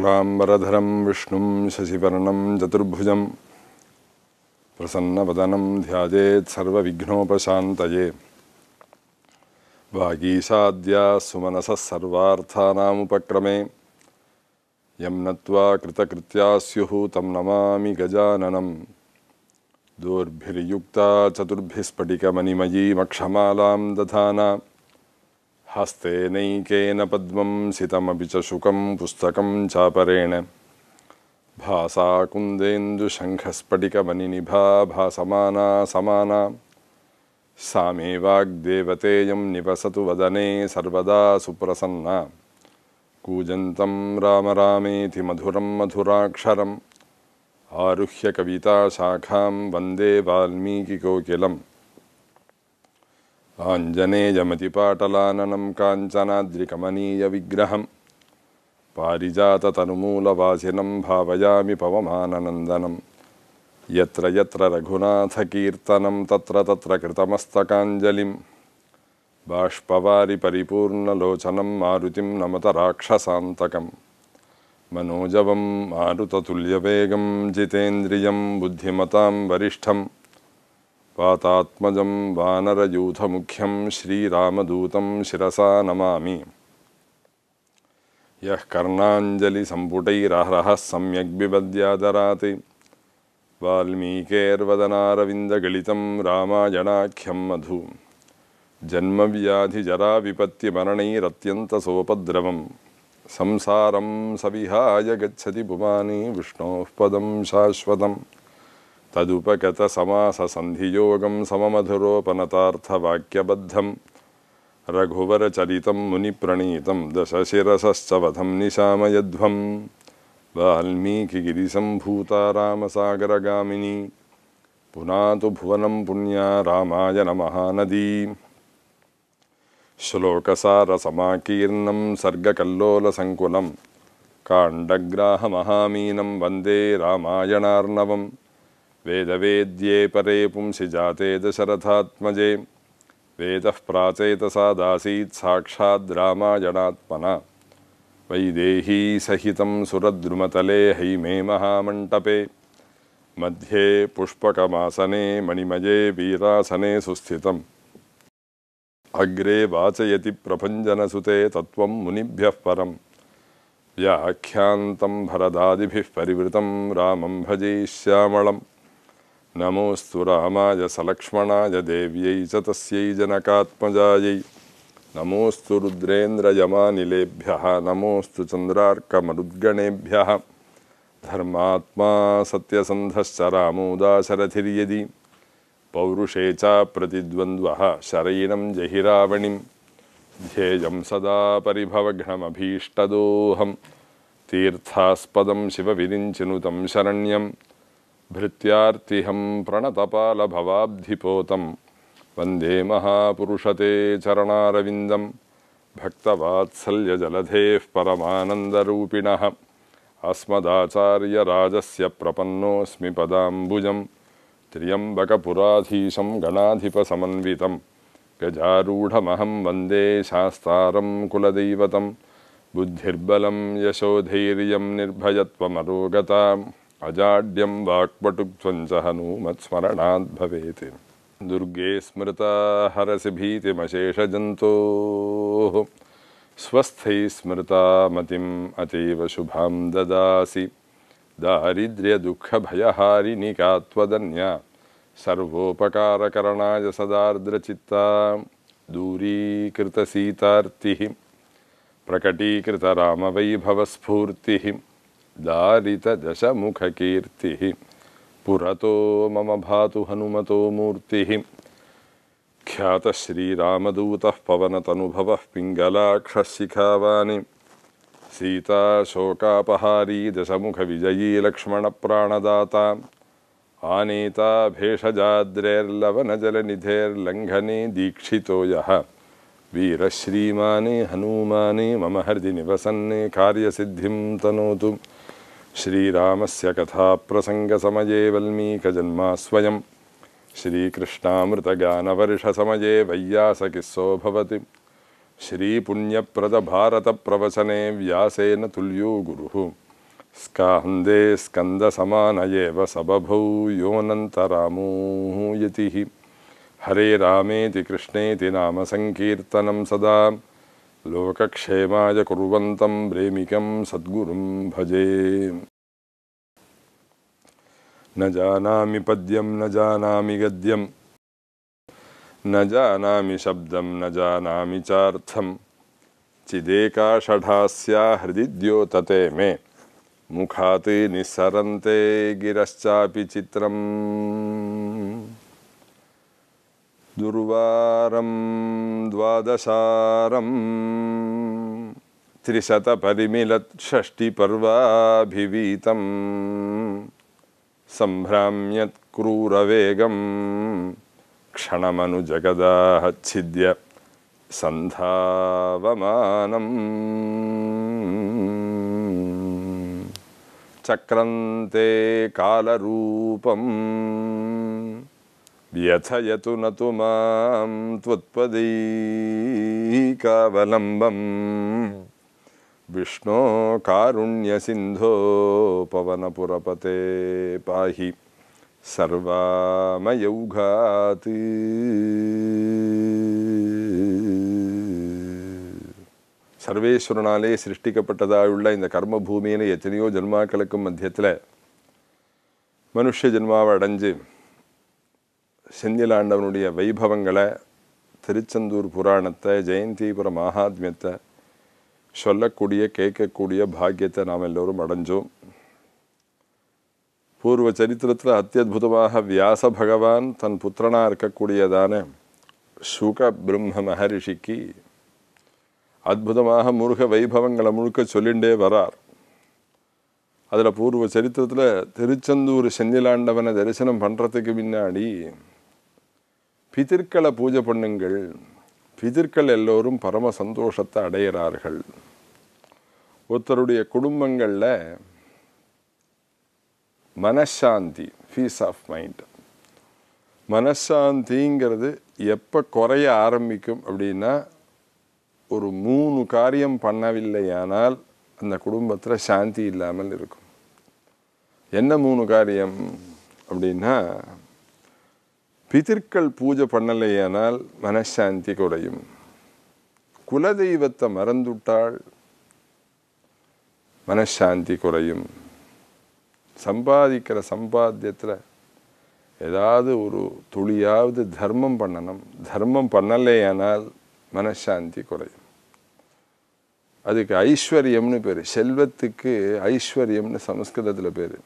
शुक्लाम्बरधरं विष्णु शशिवर्णं चतुर्भुज प्रसन्न ध्याजेत्सर्वविघ्नोपशान्तये वागीशाद्या सुमनसः सर्वार्थानामुपक्रमे यं नत्वा कृतकृत्या स्युः तं नमामि गजाननं दोर्भिर्युक्ता चतुर्भिः दधाना हस्ते नैकेन पद्मं सितमपि च शुकं पुस्तकं चापरेण भासा कुन्देन्दुशङ्खस्फटिकमनिनिभा भासमाना समाना सा मे वाग्देवतेयं निवसतु वदने सर्वदा सुप्रसन्ना कूजन्तं राम रामेति मधुरं मधुराक्षरम् आरुह्य कविताशाखां वन्दे वाल्मीकिकोकिलम् ఆంజనేయమతిపాటలాననం కాంచనాద్రికమనీయవిగ్రహం పారిజాతతనుమూలవాసినం భావయామి పవమాననందనం ఎత్ర ఎత్ర రఘునాథకీర్తనం తత్ర తత్ర కృతమస్తకాంజలిం బాష్పవారి పరిపూర్ణలోచనం మారుతిం నమత రాక్షసాంతకం మనోజవం మారుతతుల్యవేగం జితేంద్రియం బుద్ధిమతాం వరిష్టం पातात्मजं वानरयूथमुख्यं श्रीरामदूतं शिरसा नमामि यः कर्णाञ्जलिसम्पुटैरहरः सम्यग् दराति वाल्मीकेर्वदनारविन्दगलितं रामायणाख्यं मधु जन्मव्याधिजराविपत्तिमरणैरत्यन्तसोपद्रवं संसारं सविहाय गच्छति पुमानि विष्णोः पदं शाश्वतम् तदुपगतसमाससन्धियोगं सममधुरोपनतार्थवाक्यबद्धं रघुवरचरितं मुनिप्रणीतं दशशिरसश्च वधं निशामयध्वं वाल्मीकिगिरिसम्भूता रामसागरगामिनी पुनातु भुवनं पुण्या रामायणमहानदी श्लोकसारसमाकीर्णं सर्गकल्लोलसङ्कुलं काण्डग्राहमहामीनं वन्दे रामायणार्णवम् वेदवेद्ये परे पुंसि जाते दशरथात्मजे वेदः प्राचेतसादासीत् साक्षाद्रामायणात्मना वैदेही सहितं सुरद्रुमतले हैमे महामण्टपे मध्ये पुष्पकमासने मणिमये वीरासने सुस्थितम् अग्रे वाचयति प्रभञ्जनसुते तत्त्वं मुनिभ्यः परम व्याख्यान्तं भरदादिभिः परिवृतं रामं भजे श्यामळम् नमोऽस्तु रामाय सलक्ष्मणाय देव्यै च तस्यै जनकात्मजायै नमोऽस्तु रुद्रेन्द्रयमानिलेभ्यः नमोऽस्तु चन्द्रार्कमरुद्गणेभ्यः धर्मात्मा सत्यसन्धश्च रामोदाशरधिर्यदि पौरुषे प्रतिद्वन्द्वः शरैनं जहिरावणिं ध्येयं सदा परिभवघ्नमभीष्टदोऽहं तीर्थास्पदं शिवविरिञ्चिनुतं शरण्यं भृत्यार्तिहं प्रणतपालभवाब्धिपोतं वन्दे महापुरुषते चरणारविन्दं भक्तवात्सल्यजलधेः परमानन्दरूपिणः अस्मदाचार्यराजस्य प्रपन्नोऽस्मि पदाम्बुजं त्र्यम्बकपुराधीशं गणाधिपसमन्वितं गजारूढमहं वन्दे शास्तारं कुलदैवतं बुद्धिर्बलं यशोधैर्यं निर्भयत्वमरोगताम् अजाड्यं वाक्पटुक्त्वञ्च भवेत् दुर्गे स्मृता हरसि भीतिमशेषजन्तोः स्वस्थ स्मृता मतिम अतीव शुभां ददासि दारिद्र्यदुःखभयहारिणिका त्वदन्या सर्वोपकारकरणाय सदार्द्रचित्ता दूरीकृतसीतार्तिः प्रकटीकृतरामवैभवस्फूर्तिः मुखकीर्ति पुरतो मम भातु हनुमतो सीता शोकापहारी दश मुख विजयी लक्ष्मण प्राणदाता आनीता भेषजाद्रेर्लवनजलनिधेर्लङ्घने दीक्षितो यः वीरश्रीमाने हनूमाने मम हृदि कार्य कार्यसिद्धिं तनोतु श्रीरामस्य कथाप्रसङ्गसमये वल्मीकजन्मा स्वयं श्रीकृष्णामृतज्ञानवर्षसमये वैयासकिस्सो भवति श्रीपुण्यप्रदभारतप्रवचने व्यासेन तुल्यो गुरुः स्काहन्दे स्कन्दसमानयेव सबभौ यतिः हरे रामेति कृष्णेति सङ्कीर्तनं सदा लोकक्षेमाय कुर्वन्तं प्रेमिकं सद्गुरुं भजे न जानामि पद्यं न जानामि गद्यं न जानामि शब्दं न जानामि चार्थं चिदेकाषढास्या हृदि द्योतते मे मुखात् निःसरन्ते गिरश्चापि चित्रम् दुर्वारं द्वादशारं त्रिशतपरिमिलत्षष्टिपर्वाभिवीतं सम्भ्राम्यत् क्रूरवेगं क्षणमनुजगदाहच्छिद्य सन्धावमानम् चक्रन्ते कालरूपम् వ్యథయతు నతు మాం త్వత్పదీకావలంబం విష్ణో కారుణ్యసింధో పవనపురపతే పాహి సర్వామయౌఘాత్ சர்வேஸ்வரனாலே சிருஷ்டிக்கப்பட்டதாயுள்ள இந்த கர்மபூமியில் எத்தனையோ ஜென்மாக்களுக்கும் மத்தியத்தில் மனுஷ ஜென்மாவை அடைஞ்சு செந்திலாண்டவனுடைய வைபவங்களை திருச்செந்தூர் புராணத்தை ஜெயந்திபுர மகாத்மியத்தை சொல்லக்கூடிய கேட்கக்கூடிய பாக்கியத்தை நாம் எல்லோரும் அடைஞ்சோம் பூர்வ சரித்திரத்தில் அத்தியுதமாக வியாச பகவான் தன் புத்திரனாக இருக்கக்கூடியதான சுக பிரம்ம மகரிஷிக்கு அற்புதமாக முருக வைபவங்களை முழுக்க சொல்லிண்டே வரார் அதில் பூர்வ சரித்திரத்தில் திருச்செந்தூர் செந்திலாண்டவனை தரிசனம் பண்ணுறதுக்கு முன்னாடி பிதிர்களை பூஜை பண்ணுங்கள் பிதிர்கள் எல்லோரும் பரம சந்தோஷத்தை அடைகிறார்கள் ஒருத்தருடைய குடும்பங்களில் மனசாந்தி ஃபீஸ் ஆஃப் மைண்ட் மனசாந்திங்கிறது எப்போ குறைய ஆரம்பிக்கும் அப்படின்னா ஒரு மூணு காரியம் பண்ணவில்லையானால் அந்த குடும்பத்தில் சாந்தி இல்லாமல் இருக்கும் என்ன மூணு காரியம் அப்படின்னா பிதற்கள் பூஜை பண்ணலையானால் மனசாந்தி குறையும் குலதெய்வத்தை மறந்துவிட்டால் மனசாந்தி குறையும் சம்பாதிக்கிற சம்பாத்தியத்தில் ஏதாவது ஒரு துளியாவது தர்மம் பண்ணணும் தர்மம் பண்ணலையானால் மனசாந்தி குறையும் அதுக்கு ஐஸ்வர்யம்னு பேர் செல்வத்துக்கு ஐஸ்வர்யம்னு சமஸ்கிருதத்தில் பேர்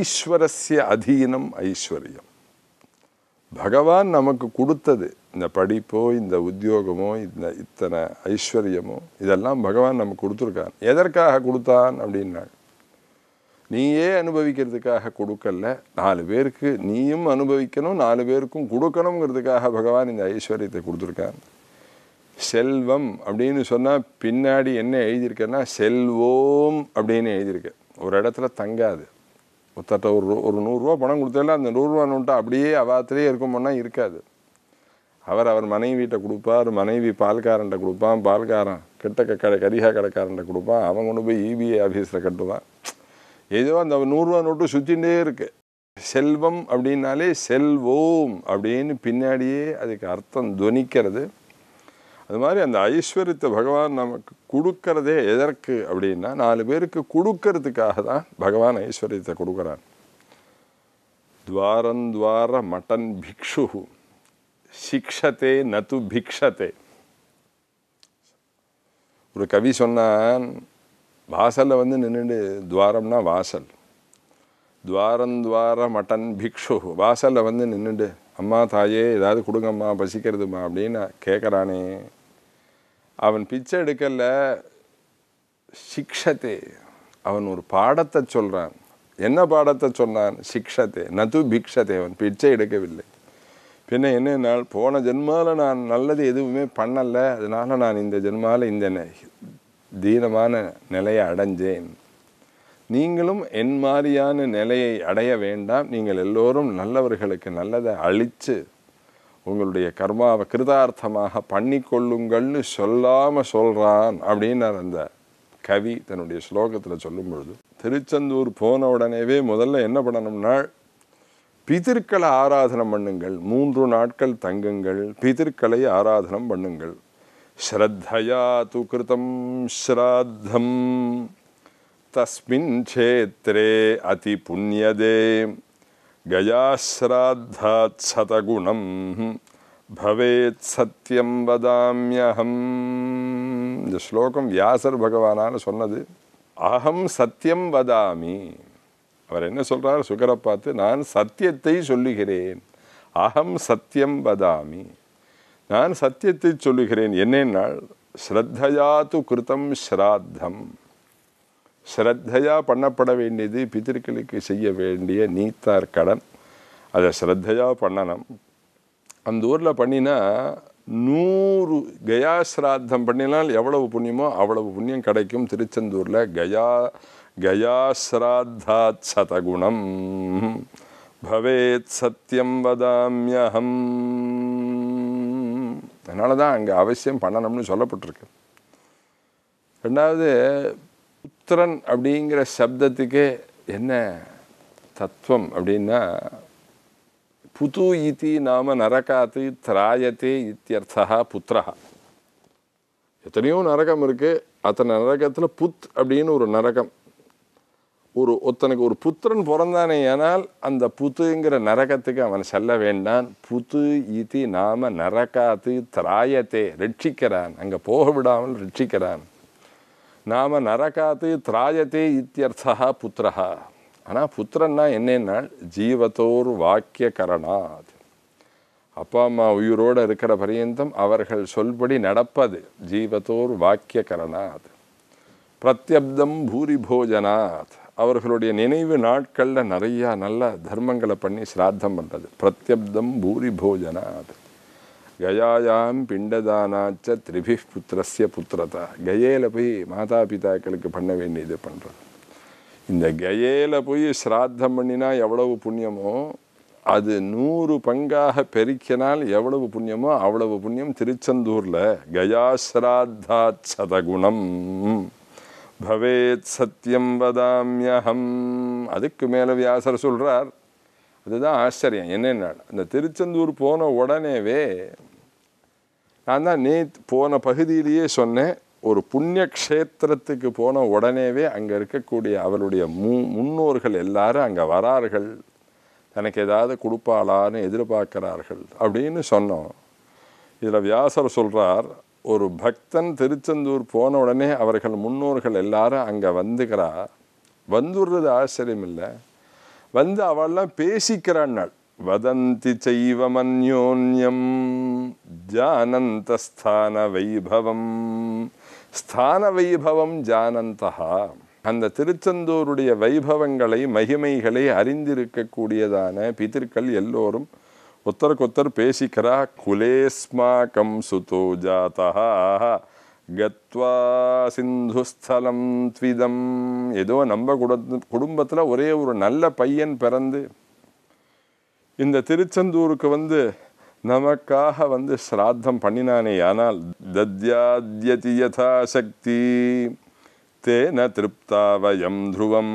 ஈஸ்வரஸ்ய அதீனம் ஐஸ்வர்யம் பகவான் நமக்கு கொடுத்தது இந்த படிப்போ இந்த உத்தியோகமோ இந்த இத்தனை ஐஸ்வர்யமோ இதெல்லாம் பகவான் நமக்கு கொடுத்துருக்கான் எதற்காக கொடுத்தான் அப்படின்னாள் நீயே அனுபவிக்கிறதுக்காக கொடுக்கல நாலு பேருக்கு நீயும் அனுபவிக்கணும் நாலு பேருக்கும் கொடுக்கணுங்கிறதுக்காக பகவான் இந்த ஐஸ்வர்யத்தை கொடுத்துருக்கான் செல்வம் அப்படின்னு சொன்னால் பின்னாடி என்ன எழுதியிருக்கேன்னா செல்வோம் அப்படின்னு எழுதியிருக்கேன் ஒரு இடத்துல தங்காது ஒருத்தட்ட ஒரு ஒரு நூறுரூவா பணம் கொடுத்தால அந்த நூறுரூவா நோட்டை அப்படியே அவாத்திலே இருக்கோம்னா இருக்காது அவர் அவர் மனைவிட்ட கொடுப்பார் மனைவி பால்காரன்ட்ட கொடுப்பான் பால்காரன் கெட்ட கடை கரிகா கடைக்காரன்ட்ட கொடுப்பான் அவன் கொண்டு போய் இபிஐ e ஆஃபீஸில் கட்டுவான் ஏதோ அந்த நூறுரூவா நோட்டு சுற்றிகிட்டே இருக்குது செல்வம் அப்படின்னாலே செல்வோம் அப்படின்னு பின்னாடியே அதுக்கு அர்த்தம் துவனிக்கிறது அது மாதிரி அந்த ஐஸ்வர்யத்தை பகவான் நமக்கு கொடுக்கறதே எதற்கு அப்படின்னா நாலு பேருக்கு கொடுக்கறதுக்காக தான் பகவான் ஐஸ்வர்யத்தை கொடுக்குறான் துவார மட்டன் பிக்ஷு சிக்ஷத்தே நது பிக்ஷத்தே ஒரு கவி சொன்னான் வாசலில் வந்து நின்றுடு துவாரம்னா வாசல் துவாரம் துவார மட்டன் பிக்ஷு வாசலில் வந்து நின்றுட்டு அம்மா தாயே ஏதாவது கொடுங்கம்மா பசிக்கிறதுமா அப்படின்னு கேட்குறானே அவன் பிச்சை எடுக்கலை சிக்ஷத்தே அவன் ஒரு பாடத்தை சொல்கிறான் என்ன பாடத்தை சொன்னான் சிக்ஷத்தே நது பிக்ஷத்தே அவன் பிச்சை எடுக்கவில்லை பின்ன என்னென்னால் போன ஜென்மாவில் நான் நல்லது எதுவுமே பண்ணலை அதனால் நான் இந்த ஜென்மாவில் இந்த தீனமான நிலையை அடைஞ்சேன் நீங்களும் என் மாதிரியான நிலையை அடைய வேண்டாம் நீங்கள் எல்லோரும் நல்லவர்களுக்கு நல்லதை அழித்து உங்களுடைய கர்மாவை கிருதார்த்தமாக பண்ணி கொள்ளுங்கள்னு சொல்லாமல் சொல்கிறான் அப்படின்னு அந்த கவி தன்னுடைய ஸ்லோகத்தில் சொல்லும் பொழுது திருச்செந்தூர் போன உடனேவே முதல்ல என்ன பண்ணணும்னா பிதிர்க்களை ஆராதனம் பண்ணுங்கள் மூன்று நாட்கள் தங்குங்கள் பிதிர்க்களை ஆராதனம் பண்ணுங்கள் ஸ்ரத்தையா து ஸ்ராத்தம் தஸ்மின் கஷேத்திரே அதி புண்ணியதே கயாஸ்ராத்தாத்சதகுணம் பவேத் சத்தியம் வதாமியகம் இந்த ஸ்லோகம் வியாசர் பகவானான்னு சொன்னது அகம் சத்தியம் வதாமி அவர் என்ன சொல்கிறார் சுகரை பார்த்து நான் சத்தியத்தை சொல்லுகிறேன் அகம் சத்தியம் வதாமி நான் சத்தியத்தை சொல்லுகிறேன் என்னென்னால் ஸ்ரத்தையாது கிருத்தம் ஸ்ராத்தம் ஸ்ரத்தையாக பண்ணப்பட வேண்டியது பித்திருக்களுக்கு செய்ய வேண்டிய நீத்தார் கடன் அதை ஸ்ரத்தையாக பண்ணணும் அந்த ஊரில் பண்ணினா நூறு கயா சிராத்தம் பண்ணினால் எவ்வளவு புண்ணியமோ அவ்வளவு புண்ணியம் கிடைக்கும் திருச்செந்தூரில் கயா கயா சதகுணம் பவேத் சத்தியம் வதாமியகம் அதனால தான் அங்கே அவசியம் பண்ணணும்னு சொல்லப்பட்டிருக்கு ரெண்டாவது புத்திரன் அப்படிங்கிற சப்தத்துக்கே என்ன தத்துவம் அப்படின்னா புது இத்தி நாம நரகாத்து திராயத்தே இத்தியர்த்தா புத்திரா எத்தனையோ நரகம் இருக்குது அத்தனை நரகத்தில் புத் அப்படின்னு ஒரு நரகம் ஒரு ஒத்தனுக்கு ஒரு புத்திரன் பிறந்தானே ஏனால் அந்த புத்துங்கிற நரகத்துக்கு அவன் செல்ல வேண்டான் புத்து இதி நாம நரகாத்து திராயத்தை ரட்சிக்கிறான் அங்கே போக விடாமல் ரட்சிக்கிறான் நாம நரகாத்து திராயத்தே இத்தியர்த்தா புத்திரா ஆனால் புத்திரன்னா என்னென்னா ஜீவத்தோர் வாக்கிய கரணாத் அப்பா அம்மா உயிரோடு இருக்கிற பரியந்தம் அவர்கள் சொல்படி நடப்பது ஜீவத்தோர் வாக்கிய கரணாத் பிரத்யப்தம் பூரி போஜனாத் அவர்களுடைய நினைவு நாட்களில் நிறையா நல்ல தர்மங்களை பண்ணி சிராத்தம் பண்ணுறது பிரத்யப்தம் பூரி போஜனாத் கயாயாம் பிண்டதானாச்ச திரிபி புத்திரஸ்ய புத்திரதா கயேல போய் மாதா பிதாக்களுக்கு பண்ண வேண்டியது பண்ணுறது இந்த கயேல போய் ஸ்ராத்தம் பண்ணினா எவ்வளவு புண்ணியமோ அது நூறு பங்காக பெருக்கினால் எவ்வளவு புண்ணியமோ அவ்வளவு புண்ணியம் திருச்செந்தூரில் கயாஸ்ராத்தா சதகுணம் பவேத் சத்தியம் வதாமியகம் அதுக்கு மேலே வியாசர் சொல்கிறார் அதுதான் ஆச்சரியம் என்னென்ன இந்த திருச்செந்தூர் போன உடனேவே நான் தான் நே போன பகுதியிலேயே சொன்னேன் ஒரு புண்ணிய போன உடனேவே அங்கே இருக்கக்கூடிய அவருடைய மு முன்னோர்கள் எல்லாரும் அங்கே வரார்கள் தனக்கு ஏதாவது கொடுப்பாளான்னு எதிர்பார்க்கிறார்கள் அப்படின்னு சொன்னோம் இதில் வியாசர் சொல்கிறார் ஒரு பக்தன் திருச்செந்தூர் போன உடனே அவர்கள் முன்னோர்கள் எல்லாரும் அங்கே வந்துக்கிறா வந்துடுறது ஆச்சரியம் இல்லை வந்து அவள்லாம் பேசிக்கிறாள் வதந்தி செய்வமன்யோன்யம் ஜானந்தஸ்தான வைபவம் ஸ்தான வைபவம் ஜானந்தா அந்த திருச்செந்தூருடைய வைபவங்களை மகிமைகளை அறிந்திருக்கக்கூடியதான பிதர்கள் எல்லோரும் ஒத்தருக்கொத்தர் பேசிக்கிறா குலேஸ்மாக்கம் சுதோ கத்வா சிந்துஸ்தலம் த்விதம் ஏதோ நம்ம குடும்பத்தில் ஒரே ஒரு நல்ல பையன் பிறந்து இந்த திருச்செந்தூருக்கு வந்து நமக்காக வந்து ஸ்ராத்தம் பண்ணினானே ஆனால் தத்யாத்யதி யதாசக்தி தேன திருப்தாவயம் துருவம்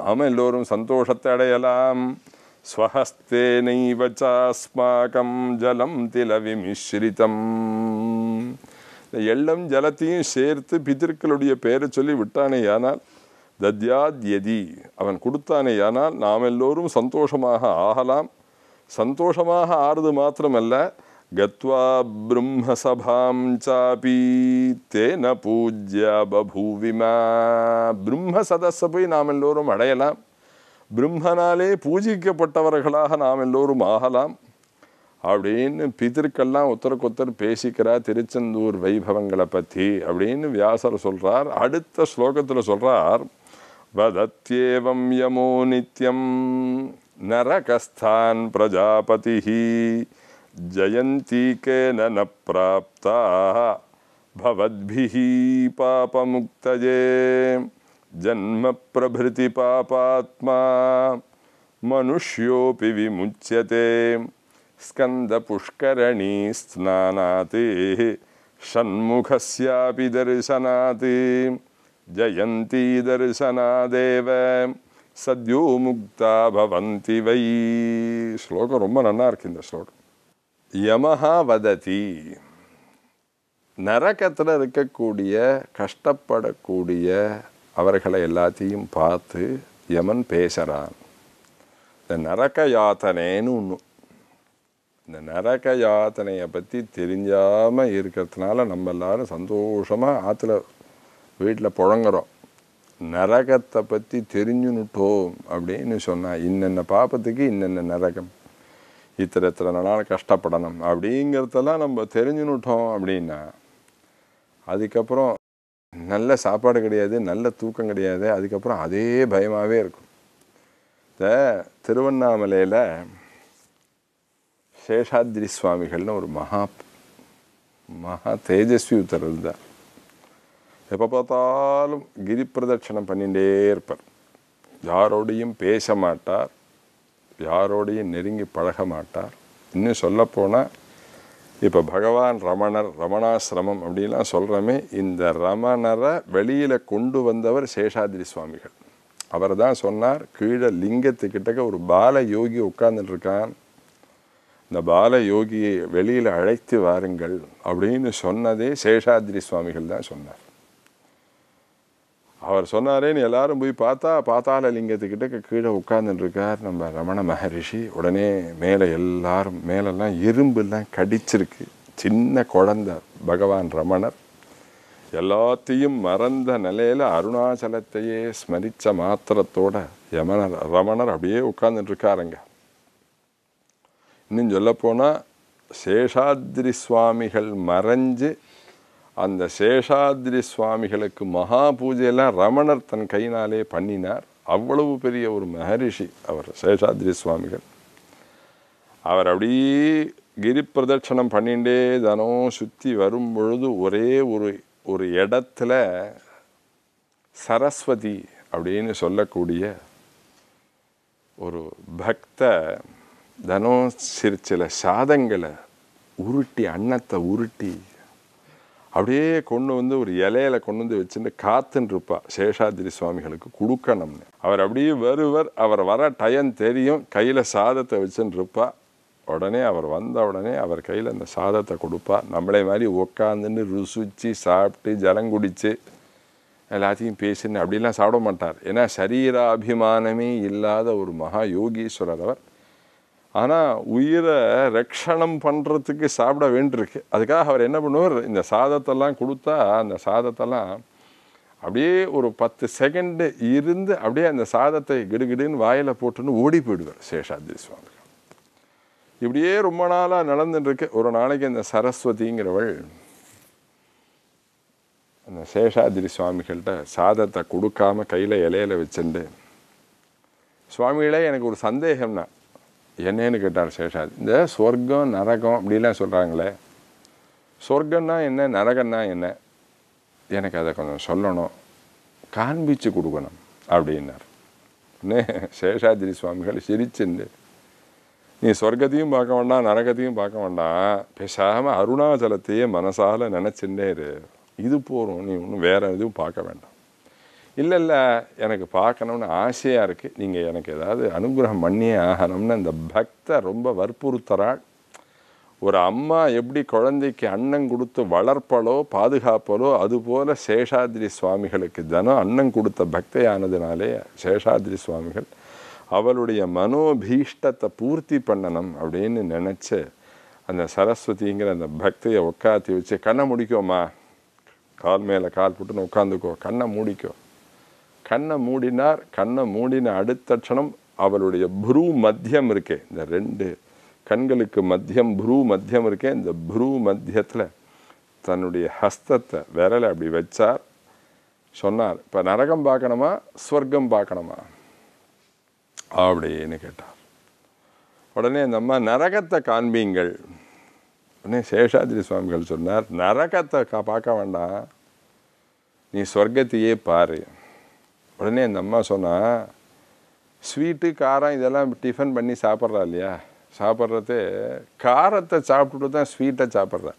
நாம் எல்லோரும் சந்தோஷத்தை அடையலாம் ஸ்வஹஸ்தே நைவச்சாஸ்மாக்கம் ஜலம் திலவிமிஸ்ரிதம் இந்த எள்ளம் ஜலத்தையும் சேர்த்து பிதர்களுடைய பெயரை சொல்லி விட்டானேயானால் தத்யாத் எதி அவன் கொடுத்தானே ஆனால் நாம் எல்லோரும் சந்தோஷமாக ஆகலாம் சந்தோஷமாக ஆறுது மாத்திரமல்ல கத்வா பிரம்மசபாம் சாபி தேன பூஜ்ய பபூவிமா பிரம்ம சதஸ போய் நாம் எல்லோரும் அடையலாம் பிரம்மனாலே பூஜிக்கப்பட்டவர்களாக நாம் எல்லோரும் ஆகலாம் அப்படின்னு பிதற்கெல்லாம் ஒத்தருக்கொத்தர் பேசிக்கிறார் திருச்செந்தூர் வைபவங்களை பற்றி அப்படின்னு வியாசர் சொல்கிறார் அடுத்த ஸ்லோகத்தில் சொல்கிறார் வதத்தியேவம் யமோ நித்யம் நரகஸ்தான் பிரஜாபதி ஜயந்தீகே ந பிராப்தா பவத்பிஹி பாபமுக்தஜே ஜன்ம பிரபிருதி பாபாத்மா மனுஷியோபி விமுச்சியதே ஸ்கந்த स्कन्दपुष्करणी स्नानात् षण्मुखस्यापि दर्शनात् जयन्ती दर्शनादेव சத்யோ முக்தா பவந்தி வை ஸ்லோகம் ரொம்ப நல்லா இருக்கு இந்த ஸ்லோகம் யமஹா வததி நரக்கத்தில் இருக்கக்கூடிய கஷ்டப்படக்கூடிய அவர்களை எல்லாத்தையும் பார்த்து யமன் பேசுகிறான் இந்த நரக்க யாத்தனைன்னு ஒன்று இந்த நரக யாத்தனையை பற்றி தெரிஞ்சாமல் இருக்கிறதுனால நம்ம எல்லோரும் சந்தோஷமாக ஆற்றுல வீட்டில் புழங்குறோம் நரகத்தை பற்றி தெரிஞ்சுனுட்டோம் அப்படின்னு சொன்னால் இன்னென்ன பாப்பத்துக்கு இன்னென்ன நரகம் இத்தனை இத்தனை நாள் கஷ்டப்படணும் அப்படிங்கிறதெல்லாம் நம்ம தெரிஞ்சுன்னுட்டோம் அப்படின்னா அதுக்கப்புறம் நல்ல சாப்பாடு கிடையாது நல்ல தூக்கம் கிடையாது அதுக்கப்புறம் அதே பயமாகவே இருக்கும் இந்த திருவண்ணாமலையில் சேஷாத்ரி சுவாமிகள்னு ஒரு மகா மகா தேஜஸ்வி உத்தரவு தான் எப்போ பார்த்தாலும் கிரி பிரதட்சணம் பண்ணிகிட்டே இருப்பார் யாரோடையும் பேச மாட்டார் யாரோடையும் நெருங்கி பழக மாட்டார் இன்னும் சொல்லப்போனால் இப்போ பகவான் ரமணர் ரமணாசிரமம் அப்படின்லாம் சொல்கிறோமே இந்த ரமணரை வெளியில் கொண்டு வந்தவர் சேஷாதிரி சுவாமிகள் அவர் தான் சொன்னார் கீழே லிங்கத்துக்கிட்டக்க ஒரு பால யோகி உட்கார்ந்துட்டு இந்த பால யோகியை வெளியில் அழைத்து வாருங்கள் அப்படின்னு சொன்னதே சேஷாதிரி சுவாமிகள் தான் சொன்னார் அவர் சொன்னாரேன்னு எல்லாரும் போய் பார்த்தா பாத்தாள லிங்கத்துக்கிட்ட கீழே உட்கார்ந்துருக்கார் நம்ம ரமண மகரிஷி உடனே மேலே எல்லாரும் மேலெல்லாம் இரும்புலாம் கடிச்சிருக்கு சின்ன குழந்த பகவான் ரமணர் எல்லாத்தையும் மறந்த நிலையில் அருணாச்சலத்தையே ஸ்மரித்த மாத்திரத்தோட யமனர் ரமணர் அப்படியே உட்காந்துட்டுருக்காருங்க இன்னும் சொல்லப்போனால் சேஷாத்ரி சுவாமிகள் மறைஞ்சு அந்த சேஷாத்ரி சுவாமிகளுக்கு மகா பூஜையெல்லாம் ரமணர் தன் கையினாலே பண்ணினார் அவ்வளவு பெரிய ஒரு மகரிஷி அவர் சேஷாத்ரி சுவாமிகள் அவர் அப்படியே கிரி பிரதட்சணம் பண்ணிகிட்டே தினம் சுற்றி வரும் பொழுது ஒரே ஒரு ஒரு இடத்துல சரஸ்வதி அப்படின்னு சொல்லக்கூடிய ஒரு பக்த தினம் சிறு சில சாதங்களை உருட்டி அன்னத்தை உருட்டி அப்படியே கொண்டு வந்து ஒரு இலையில கொண்டு வந்து வச்சுட்டு காத்துன்னு இருப்பா சேஷாதிரி சுவாமிகளுக்கு கொடுக்கணும்னு அவர் அப்படியே வருவர் அவர் வர டயம் தெரியும் கையில் சாதத்தை வச்சுன்னு இருப்பா உடனே அவர் வந்த உடனே அவர் கையில் அந்த சாதத்தை கொடுப்பா நம்மளே மாதிரி உக்காந்துன்னு ருசிச்சு சாப்பிட்டு ஜலம் குடித்து எல்லாத்தையும் பேசின்னு அப்படிலாம் சாப்பிட மாட்டார் ஏன்னா சரீராபிமானமே இல்லாத ஒரு மகா யோகீஸ்வரர் அவர் ஆனால் உயிரை ரக்ஷணம் பண்ணுறதுக்கு சாப்பிட வேண்டியிருக்கு அதுக்காக அவர் என்ன பண்ணுவார் இந்த சாதத்தெல்லாம் கொடுத்தா அந்த சாதத்தெல்லாம் அப்படியே ஒரு பத்து செகண்டு இருந்து அப்படியே அந்த சாதத்தை கிடுகிடுன்னு வாயில் போட்டுன்னு ஓடி போயிடுவார் சேஷாத்ரி சுவாமி இப்படியே ரொம்ப நாளாக நடந்துட்டுருக்கு ஒரு நாளைக்கு அந்த சரஸ்வதிங்கிறவள் அந்த சேஷாதிரி சுவாமிகள்கிட்ட சாதத்தை கொடுக்காமல் கையில் இலையில வச்சுட்டு சுவாமிகளே எனக்கு ஒரு சந்தேகம்னா என்னன்னு கேட்டார் சேஷாஜி இந்த சொர்க்கம் நரகம் அப்படிலாம் சொல்கிறாங்களே சொர்க்கன்னா என்ன நரகன்னா என்ன எனக்கு அதை கொஞ்சம் சொல்லணும் காண்பிச்சு கொடுக்கணும் அப்படின்னார் உடனே சேஷாதிரி சுவாமிகள் சிரிச்சுண்டு நீ சொர்க்கத்தையும் பார்க்க வேண்டாம் நரகத்தையும் பார்க்க வேண்டாம் பேசாமல் அருணாச்சலத்தையே மனசால் நினச்சிட்டே இரு இது போகிறோம் நீ ஒன்றும் வேறு எதுவும் பார்க்க வேண்டாம் இல்லை இல்லை எனக்கு பார்க்கணும்னு ஆசையாக இருக்குது நீங்கள் எனக்கு ஏதாவது அனுகிரகம் பண்ணியே ஆகணும்னு அந்த பக்தை ரொம்ப வற்புறுத்துறாள் ஒரு அம்மா எப்படி குழந்தைக்கு அன்னம் கொடுத்து வளர்ப்பலோ பாதுகாப்பலோ அதுபோல் சேஷாதிரி சுவாமிகளுக்கு தினம் அன்னம் கொடுத்த பக்தையானதுனாலே சேஷாதிரி சுவாமிகள் அவளுடைய மனோபீஷ்டத்தை பூர்த்தி பண்ணணும் அப்படின்னு நினச்சி அந்த சரஸ்வதிங்கிற அந்த பக்தியை உட்காத்தி வச்சு கண்ணை முடிக்கோம்மா கால் மேலே கால் போட்டுன்னு உட்காந்துக்கோ கண்ணை மூடிக்கோ கண்ணை மூடினார் கண்ணை மூடின அடுத்த க்ஷணம் அவளுடைய புரூ மத்தியம் இருக்கே இந்த ரெண்டு கண்களுக்கு மத்தியம் புரூ மத்தியம் இருக்கே இந்த புரூ மத்தியத்தில் தன்னுடைய ஹஸ்தத்தை விரலை அப்படி வச்சார் சொன்னார் இப்போ நரகம் பார்க்கணுமா ஸ்வர்க்கம் பார்க்கணுமா அப்படின்னு கேட்டார் உடனே இந்த அம்மா நரகத்தை காண்பீங்கள் உடனே சேஷாத்ரி சுவாமிகள் சொன்னார் நரகத்தை கா பார்க்க வேண்டாம் நீ சொர்க்கத்தையே பாரு உடனே அந்த அம்மா சொன்னால் ஸ்வீட்டு காரம் இதெல்லாம் டிஃபன் பண்ணி சாப்பிட்றா இல்லையா சாப்பிட்றது காரத்தை சாப்பிட்டுட்டு தான் ஸ்வீட்டை சாப்பிட்றேன்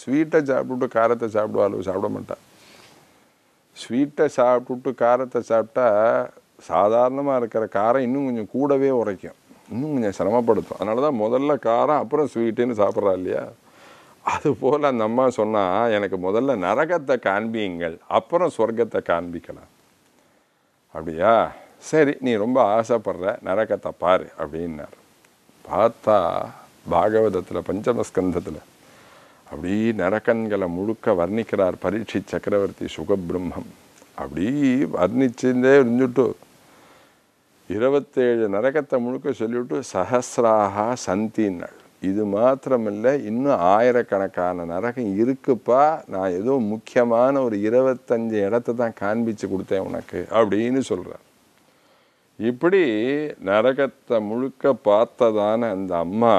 ஸ்வீட்டை சாப்பிட்டுட்டு காரத்தை சாப்பிடுவாள் சாப்பிட மாட்டான் ஸ்வீட்டை சாப்பிட்டுட்டு காரத்தை சாப்பிட்டா சாதாரணமாக இருக்கிற காரம் இன்னும் கொஞ்சம் கூடவே உரைக்கும் இன்னும் கொஞ்சம் சிரமப்படுத்தும் அதனால தான் முதல்ல காரம் அப்புறம் ஸ்வீட்டுன்னு சாப்பிட்றா இல்லையா அதுபோல் அந்த அம்மா சொன்னால் எனக்கு முதல்ல நரகத்தை காண்பியுங்கள் அப்புறம் சொர்க்கத்தை காண்பிக்கலாம் அப்படியா சரி நீ ரொம்ப ஆசைப்படுற நரகத்தை பாரு அப்படின்னார் பார்த்தா பாகவதத்தில் பஞ்சமஸ்கந்தத்தில் அப்படி நரக்கன்களை முழுக்க வர்ணிக்கிறார் பரீட்சி சக்கரவர்த்தி சுகபிரம்மம் அப்படி வர்ணிச்சிருந்தே இருந்துட்டு இருபத்தேழு நரகத்தை முழுக்க சொல்லிவிட்டு சஹசிராக சந்தின்னாள் இது மாத்திரமில்ல இன்னும் ஆயிரக்கணக்கான நரகம் இருக்குப்பா நான் ஏதோ முக்கியமான ஒரு இருபத்தஞ்சு இடத்த தான் காண்பிச்சு கொடுத்தேன் உனக்கு அப்படின்னு சொல்கிறேன் இப்படி நரகத்தை முழுக்க பார்த்ததான அந்த அம்மா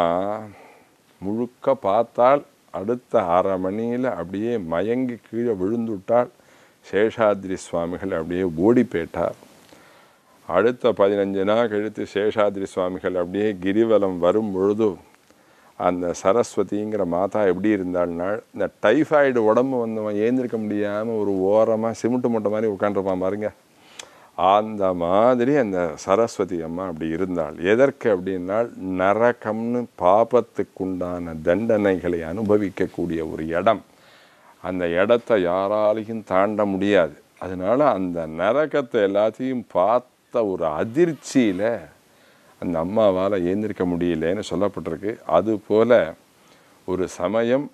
முழுக்க பார்த்தால் அடுத்த அரை மணியில் அப்படியே மயங்கி கீழே விழுந்துட்டாள் சேஷாத்ரி சுவாமிகள் அப்படியே ஓடி போயிட்டார் அடுத்த பதினஞ்சு நாள் கழித்து சேஷாத்ரி சுவாமிகள் அப்படியே கிரிவலம் வரும் பொழுதும் அந்த சரஸ்வதிங்கிற மாதா எப்படி இருந்தாள்னால் இந்த டைஃபாய்டு உடம்பு வந்தவன் ஏந்திருக்க முடியாமல் ஒரு ஓரமாக சிமெண்ட்டு மூட்டை மாதிரி உட்காந்துருப்பான் பாருங்க அந்த மாதிரி அந்த சரஸ்வதி அம்மா அப்படி இருந்தாள் எதற்கு அப்படின்னா நரகம்னு பாபத்துக்குண்டான தண்டனைகளை அனுபவிக்கக்கூடிய ஒரு இடம் அந்த இடத்த யாராலையும் தாண்ட முடியாது அதனால் அந்த நரகத்தை எல்லாத்தையும் பார்த்த ஒரு அதிர்ச்சியில் அந்த அம்மாவால் ஏந்திருக்க முடியலன்னு சொல்லப்பட்டிருக்கு அதுபோல் ஒரு சமயம்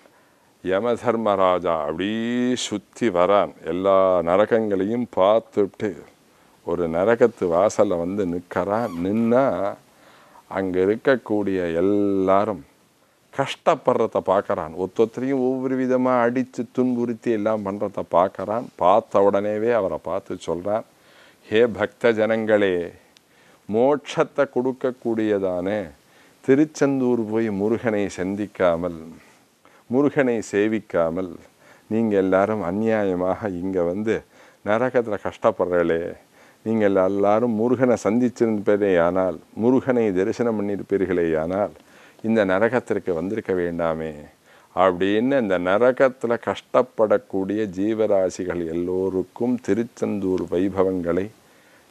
யமதர்மராஜா அப்படியே சுற்றி வரான் எல்லா நரகங்களையும் பார்த்துட்டு ஒரு நரகத்து வாசலில் வந்து நிற்கிறான் நின்னால் அங்கே இருக்கக்கூடிய எல்லாரும் கஷ்டப்படுறத பார்க்குறான் ஒத்தொத்தரையும் ஒவ்வொரு விதமாக அடித்து துன்புறுத்தி எல்லாம் பண்ணுறத பார்க்குறான் பார்த்த உடனேவே அவரை பார்த்து சொல்கிறான் ஹே பக்த ஜனங்களே மோட்சத்தை கொடுக்கக்கூடியதானே திருச்செந்தூர் போய் முருகனை சந்திக்காமல் முருகனை சேவிக்காமல் நீங்கள் எல்லாரும் அந்நியாயமாக இங்கே வந்து நரகத்தில் கஷ்டப்படுறீங்களே நீங்கள் எல்லாரும் முருகனை சந்திச்சிருப்பதே ஆனால் முருகனை தரிசனம் பண்ணியிருப்பீர்களே ஆனால் இந்த நரகத்திற்கு வந்திருக்க வேண்டாமே அப்படின்னு இந்த நரகத்தில் கஷ்டப்படக்கூடிய ஜீவராசிகள் எல்லோருக்கும் திருச்செந்தூர் வைபவங்களை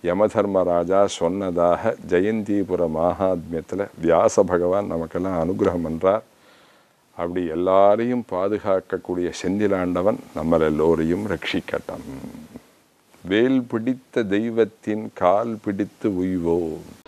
யமதர்மராஜா சொன்னதாக ஜெயந்திபுர மகாத்மியத்தில் வியாச பகவான் நமக்கெல்லாம் அனுகிரகம் பண்ணுறார் அப்படி எல்லாரையும் பாதுகாக்கக்கூடிய செந்திலாண்டவன் நம்மள எல்லோரையும் ரட்சிக்கட்டும் வேல் பிடித்த தெய்வத்தின் கால் பிடித்து உய்வோம்